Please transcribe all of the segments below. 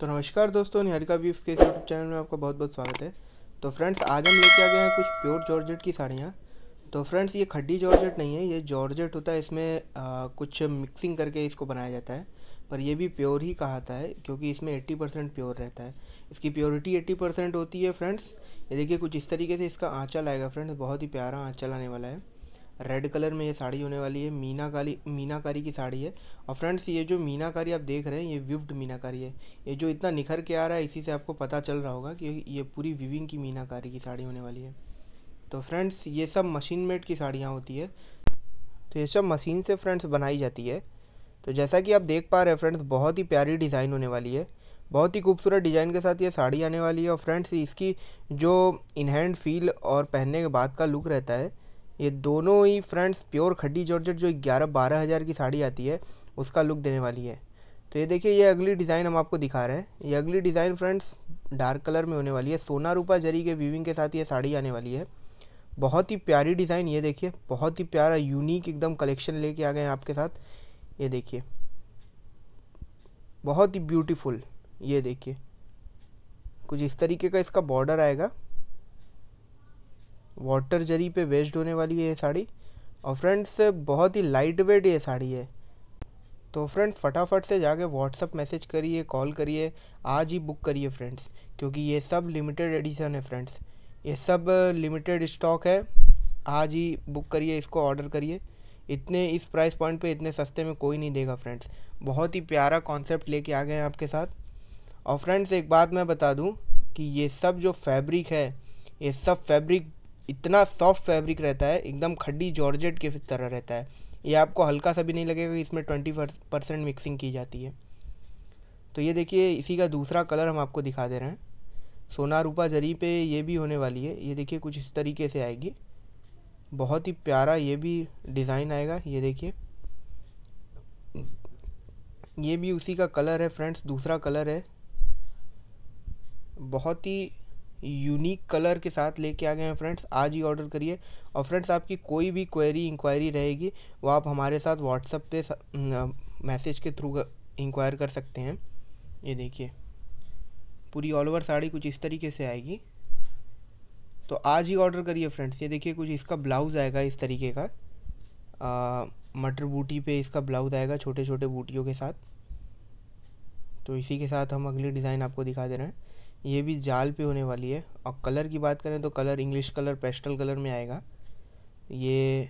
तो नमस्कार दोस्तों निहारिका बीफ के यूट्यूब चैनल में आपका बहुत बहुत स्वागत है तो फ्रेंड्स आज हम लेके आ गए हैं कुछ प्योर जॉर्जेट की साड़ियाँ तो फ्रेंड्स ये खड्डी जॉर्जेट नहीं है ये जॉर्जेट होता है इसमें आ, कुछ मिक्सिंग करके इसको बनाया जाता है पर ये भी प्योर ही जाता है क्योंकि इसमें एट्टी परसेंट प्योर रहता है इसकी प्योरिटी एट्टी परसेंट होती है फ्रेंड्स ये देखिए कुछ इस तरीके से इसका आँचल आएगा फ्रेंड्स बहुत ही प्यारा आँचल आने वाला है रेड कलर में ये साड़ी होने वाली है मीनाकारी मीनाकारी की साड़ी है और फ्रेंड्स ये जो मीनाकारी आप देख रहे हैं ये विव्ड मीनाकारी है ये जो इतना निखर के आ रहा है इसी से आपको पता चल रहा होगा कि ये पूरी विविंग की मीनाकारी की साड़ी होने वाली है तो फ्रेंड्स ये सब मशीन मेड की साड़ियाँ होती है तो ये सब मशीन से फ्रेंड्स बनाई जाती है तो जैसा कि आप देख पा रहे हैं फ्रेंड्स बहुत ही प्यारी डिज़ाइन होने वाली है बहुत ही खूबसूरत डिज़ाइन के साथ ये साड़ी आने वाली है और फ्रेंड्स इसकी जो इनहैंड फील और पहनने के बाद का लुक रहता है ये दोनों ही फ्रंट्स प्योर खड्डी जॉर्जेट जो ग्यारह बारह हज़ार की साड़ी आती है उसका लुक देने वाली है तो ये देखिए ये अगली डिज़ाइन हम आपको दिखा रहे हैं ये अगली डिज़ाइन फ्रेंड्स डार्क कलर में होने वाली है सोना रूपा जरी के वीविंग के साथ ये साड़ी आने वाली है बहुत ही प्यारी डिज़ाइन ये देखिए बहुत ही प्यारा यूनिक एकदम कलेक्शन लेके आ गए हैं आपके साथ ये देखिए बहुत ही ब्यूटीफुल ये देखिए कुछ इस तरीके का इसका बॉर्डर आएगा वाटर जरी पे वेस्ट होने वाली है ये साड़ी और फ्रेंड्स बहुत ही लाइट वेट ये साड़ी है तो फ्रेंड्स फटाफट से जाके व्हाट्सअप मैसेज करिए कॉल करिए आज ही बुक करिए फ्रेंड्स क्योंकि ये सब लिमिटेड एडिशन है फ्रेंड्स ये सब लिमिटेड स्टॉक है आज ही बुक करिए इसको ऑर्डर करिए इतने इस प्राइस पॉइंट पे इतने सस्ते में कोई नहीं देगा फ्रेंड्स बहुत ही प्यारा कॉन्सेप्ट लेके आ गए हैं आपके साथ और फ्रेंड्स एक बात मैं बता दूं कि ये सब जो फैब्रिक है ये सब फैब्रिक इतना सॉफ्ट फैब्रिक रहता है एकदम खड्डी जॉर्जेट के तरह रहता है ये आपको हल्का सा भी नहीं लगेगा कि इसमें ट्वेंटी परसेंट मिक्सिंग की जाती है तो ये देखिए इसी का दूसरा कलर हम आपको दिखा दे रहे हैं सोना रूपा जरी पे ये भी होने वाली है ये देखिए कुछ इस तरीके से आएगी बहुत ही प्यारा ये भी डिज़ाइन आएगा ये देखिए ये भी उसी का कलर है फ्रेंड्स दूसरा कलर है बहुत ही यूनिक कलर के साथ लेके आ गए हैं फ्रेंड्स आज ही ऑर्डर करिए और फ्रेंड्स आपकी कोई भी क्वेरी इंक्वायरी रहेगी वो आप हमारे साथ व्हाट्सअप पे मैसेज के थ्रू इंक्वायर कर सकते हैं ये देखिए पूरी ऑल ओवर साड़ी कुछ इस तरीके से आएगी तो आज ही ऑर्डर करिए फ्रेंड्स ये देखिए कुछ इसका ब्लाउज़ आएगा इस तरीके का मटर बूटी पे इसका ब्लाउज आएगा छोटे छोटे बूटियों के साथ तो इसी के साथ हम अगले डिज़ाइन आपको दिखा दे रहे हैं ये भी जाल पे होने वाली है और कलर की बात करें तो colour English colour pastel colour में आएगा ये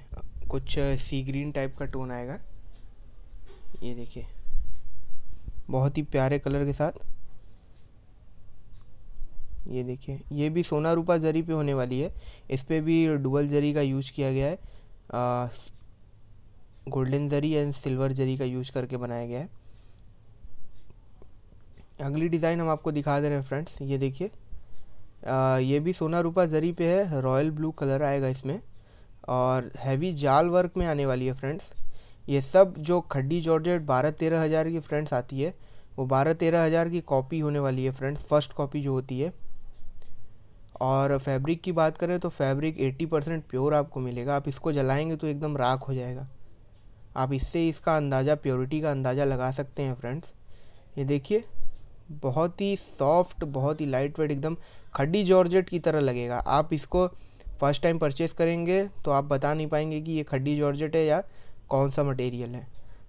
कुछ सी ग्रीन टाइप का टोन आएगा ये देखिए बहुत ही प्यारे कलर के साथ ये देखिए ये भी सोना रूपा जरी पे होने वाली है इस पर भी डुबल जरी का यूज किया गया है golden zari and silver zari का यूज करके बनाया गया है अगली डिज़ाइन हम आपको दिखा दे रहे हैं फ्रेंड्स ये देखिए ये भी सोना रूपा जरी पे है रॉयल ब्लू कलर आएगा इसमें और हैवी जाल वर्क में आने वाली है फ्रेंड्स ये सब जो खड्डी जॉर्जेट बारह तेरह हज़ार की फ्रेंड्स आती है वो बारह तेरह हज़ार की कॉपी होने वाली है फ्रेंड्स फर्स्ट कॉपी जो होती है और फैब्रिक की बात करें तो फैब्रिक 80 परसेंट प्योर आपको मिलेगा आप इसको जलाएंगे तो एकदम राख हो जाएगा आप इससे इसका अंदाज़ा प्योरिटी का अंदाज़ा लगा सकते हैं फ्रेंड्स ये देखिए बहुत ही सॉफ्ट बहुत ही लाइट वेट एकदम खड्डी जॉर्जेट की तरह लगेगा आप इसको फर्स्ट टाइम परचेस करेंगे तो आप बता नहीं पाएंगे कि ये खड्डी जॉर्जेट है या कौन सा मटेरियल है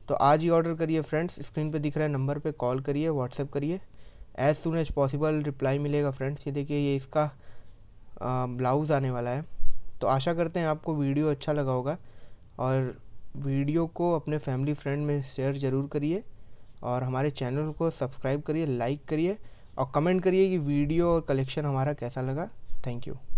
तो आज ही ऑर्डर करिए फ्रेंड्स स्क्रीन पे दिख रहा है नंबर पे कॉल करिए व्हाट्सएप करिए as soon as possible reply मिलेगा फ्रेंड्स ये देखिए ये इसका ब्लाउज़ आने वाला है तो आशा करते हैं आपको वीडियो अच्छा लगा होगा और वीडियो को अपने फैमिली फ्रेंड में शेयर ज़रूर करिए और हमारे चैनल को सब्सक्राइब करिए लाइक करिए और कमेंट करिए कि वीडियो और कलेक्शन हमारा कैसा लगा थैंक यू